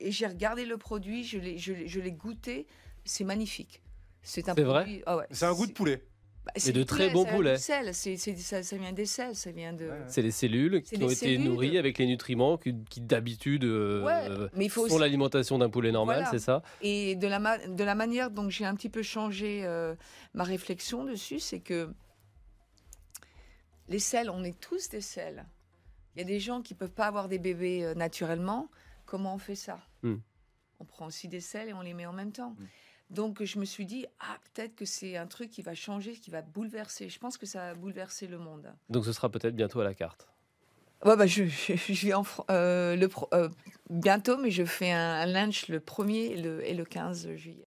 et j'ai regardé le produit, je l'ai, goûté, c'est magnifique. C'est un C'est vrai ah C'est un goût de poulet. Bah, c'est de très bons poulets ça, vient des sels, C'est les cellules qui ont été nourries avec les nutriments qui, d'habitude pour euh, l'alimentation d'un poulet normal, c'est ça Et de la, de la manière dont j'ai un petit peu changé euh, ma réflexion dessus, c'est que les sels on est tous des sels Il y a des gens qui ne peuvent pas avoir des bébés euh, naturellement, Comment on fait ça hmm. On prend aussi des sels et on les met en même temps. Hmm. Donc je me suis dit, ah, peut-être que c'est un truc qui va changer, qui va bouleverser. Je pense que ça va bouleverser le monde. Donc ce sera peut-être bientôt à la carte. bah, je, je, euh, le euh, bientôt, mais je fais un, lunch le 1er et le 15 juillet.